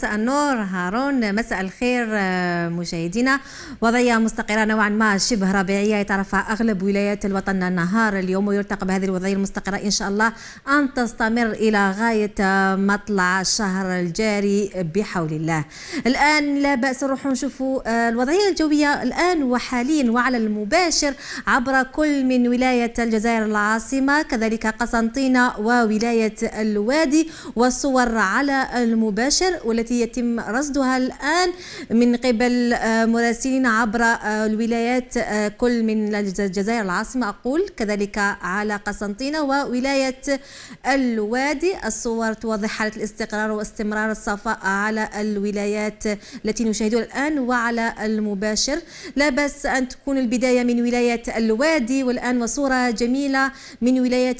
مساء النور هارون مساء الخير آه، مشاهدينا وضعية مستقرة نوعا ما شبه ربيعية يترفع أغلب ولايات الوطن النهار اليوم ويرتقب هذه الوضعية المستقرة إن شاء الله أن تستمر إلى غاية آه، مطلع الشهر الجاري بحول الله الآن لا بأس نروحوا نشوفوا آه، الوضعية الجوية الآن وحاليا وعلى المباشر عبر كل من ولاية الجزائر العاصمة كذلك قسنطينة وولاية الوادي والصور على المباشر والتي التي يتم رصدها الآن من قبل آه، مراسلين عبر آه، الولايات آه، كل من الجزائر العاصمة أقول كذلك على قسنطينة وولاية الوادي الصور توضح حالة الاستقرار واستمرار الصفاء على الولايات التي نشاهدها الآن وعلى المباشر لا بأس أن تكون البداية من ولاية الوادي والآن وصورة جميلة من ولاية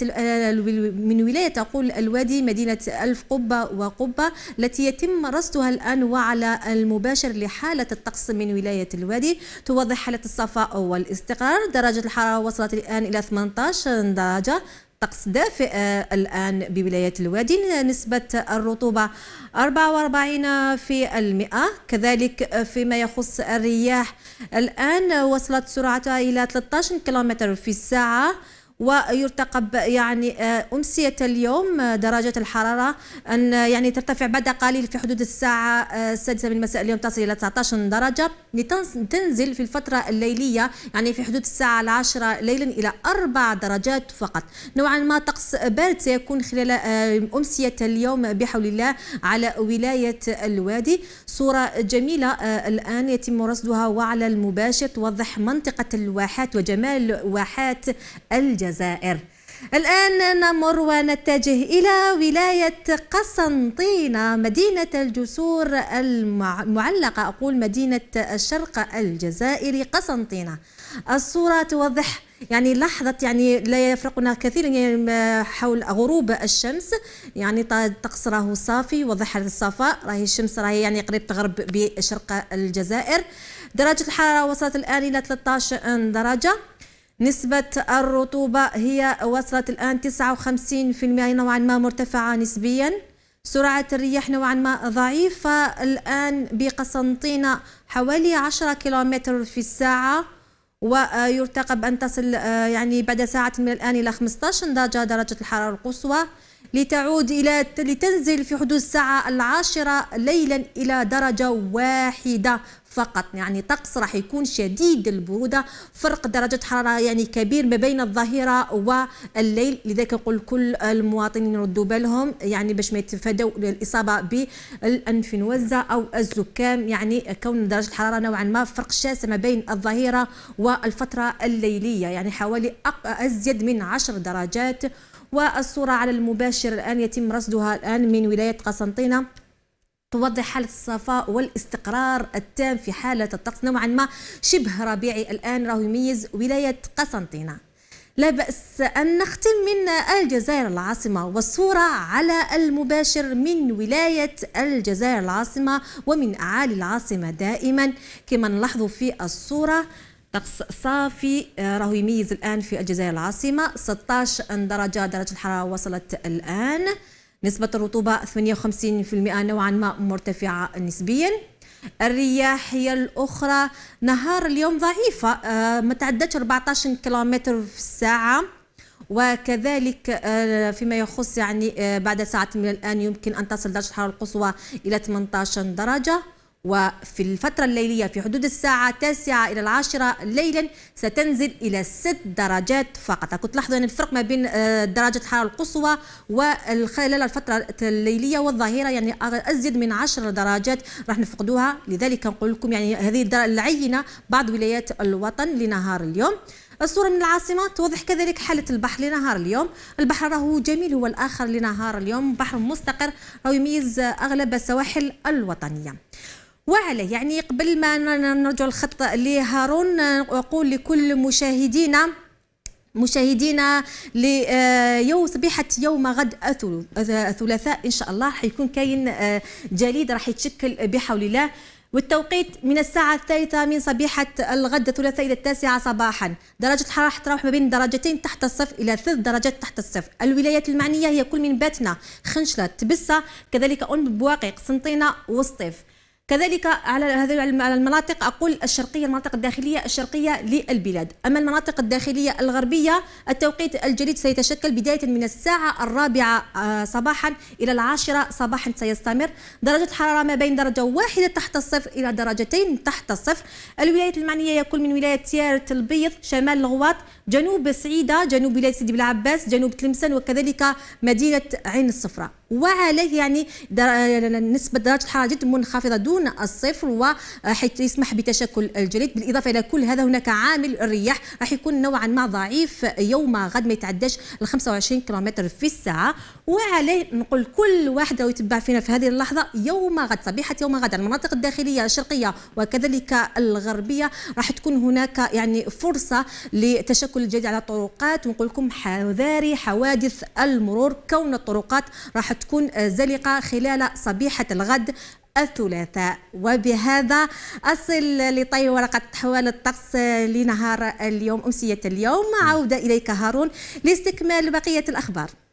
من ولاية أقول الوادي مدينة ألف قبة وقبة التي يتم رصد أبرزتها الآن وعلى المباشر لحالة الطقس من ولاية الوادي توضح حالة الصفاء والاستقرار درجة الحرارة وصلت الآن إلى 18 درجة طقس دافئ آه، الآن بولاية الوادي نسبة الرطوبة 44 في المئة كذلك آه، فيما يخص الرياح الآن وصلت سرعتها إلى 13 كيلومتر في الساعة ويرتقب يعني آه، أمسية اليوم آه، درجة الحرارة أن يعني ترتفع بعد قليل في حدود الساعة آه، السادسة من مساء اليوم تصل إلى 19 درجة لتنزل في الفترة الليلية يعني في حدود الساعة العاشرة ليلا إلى أربع درجات فقط نوعا ما طقس بارد سيكون خلال أمسية اليوم بحول الله على ولاية الوادي صورة جميلة الآن يتم رصدها وعلى المباشر توضح منطقة الواحات وجمال واحات الجزائر الجزائر الآن نمر ونتجه إلى ولاية قسنطينة مدينة الجسور المعلقة أقول مدينة الشرق الجزائري قسنطينة الصورة توضح يعني لحظة يعني لا يفرقنا كثيرا حول غروب الشمس يعني الطقس راه صافي وضح الصفاء راهي الشمس راهي يعني قريب تغرب بشرق الجزائر درجة الحرارة وصلت الآن إلى 13 درجة نسبة الرطوبة هي وصلت الآن 59% نوعا ما مرتفعة نسبيا سرعة الرياح نوعا ما ضعيفة الآن بقسنطينة حوالي 10 كيلومتر في الساعة ويرتقب أن تصل آه، يعني بعد ساعة من الآن إلى 15 درجة درجة الحرارة القصوى لتعود إلى لتنزل في حدود الساعة العاشرة ليلا إلى درجة واحدة فقط يعني طقس راح يكون شديد البروده فرق درجه حراره يعني كبير ما بين الظهيره والليل لذلك نقول كل المواطنين ردوا بالهم يعني باش ما يتفادوا الاصابه بالانفلونزا او الزكام يعني كون درجه الحراره نوعا ما فرق شاسع ما بين الظهيره والفتره الليليه يعني حوالي ازيد من 10 درجات والصوره على المباشر الان يتم رصدها الان من ولايه قسنطينه توضح حالة الصفاء والاستقرار التام في حالة الطقس نوعا ما شبه ربيعي الآن راه يميز ولاية قسنطينة لا بأس أن نختم من الجزائر العاصمة والصورة على المباشر من ولاية الجزائر العاصمة ومن أعالي العاصمة دائما كما نلاحظ في الصورة طقس صافي آه، راه يميز الآن في الجزائر العاصمة 16 درجة درجة الحرارة وصلت الآن نسبة الرطوبة 58% نوعا ما مرتفعة نسبيا الرياح هي الأخرى نهار اليوم ضعيفة آه، ما تعدتش 14 كيلومتر في الساعة وكذلك آه، فيما يخص يعني آه، بعد ساعة من الآن يمكن أن تصل درجة الحرارة القصوى إلى 18 درجة وفي الفترة الليلية في حدود الساعة 9 إلى العاشرة ليلا ستنزل إلى ست درجات فقط كنت لاحظوا أن يعني الفرق ما بين آه، درجة الحرارة القصوى وخلال الفترة الليلية والظهيرة يعني أزيد من 10 درجات راح نفقدوها لذلك نقول لكم يعني هذه العينة بعض ولايات الوطن لنهار اليوم الصورة من العاصمة توضح كذلك حالة البحر لنهار اليوم البحر راهو جميل هو الآخر لنهار اليوم بحر مستقر راهو يميز أغلب السواحل الوطنية وعليه يعني قبل ما نرجع الخط لهارون أقول لكل مشاهدينا مشاهدينا ليوم آه، صبيحة يوم غد الثلاثاء إن شاء الله راح يكون كاين آه، جليد راح يتشكل بحول الله والتوقيت من الساعة الثالثة من صبيحة الغد الثلاثاء إلى التاسعة صباحا درجة الحرارة تتراوح ما بين درجتين تحت الصفر إلى ثلاث درجات تحت الصفر الولايات المعنية هي كل من باتنا خنشلة تبسة كذلك أم بواقي قسنطينة وسطيف كذلك على على المناطق اقول الشرقيه المناطق الداخليه الشرقيه للبلاد اما المناطق الداخليه الغربيه التوقيت الجليد سيتشكل بدايه من الساعه الرابعه آه، صباحا الى العاشره صباحا سيستمر درجه حراره ما بين درجه واحده تحت الصفر الى درجتين تحت الصفر الولايات المعنيه يكون من ولايه سياره البيض شمال الغواط جنوب سعيده جنوب ولايه سيدي بلعباس جنوب تلمسان وكذلك مدينه عين الصفراء وعليه يعني نسبة درجة الحرارة جد منخفضة دون الصفر وحيث يسمح بتشكل الجليد بالإضافة إلى كل هذا هناك عامل الرياح راح يكون نوعا ما ضعيف يوم غد ما يتعداش ال 25 كم في الساعة وعليه نقول كل واحدة يتبع فينا في هذه اللحظة يوم غد صبيحة يوم غد المناطق الداخلية الشرقية وكذلك الغربية راح تكون هناك يعني فرصة لتشكل الجليد على الطرقات ونقول لكم حذاري حوادث المرور كون الطرقات راح تكون زلقة خلال صبيحة الغد الثلاثاء وبهذا أصل لطي ورقة حوال الطقس لنهار اليوم أمسية اليوم عودة إليك هارون لاستكمال بقية الأخبار